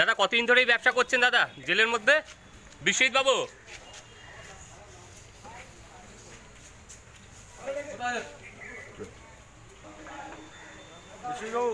দাদা কতদিন ধরে এই ব্যবসা করছেন দাদা জেলের মধ্যে বিশ্বজিৎ বাবু বাবু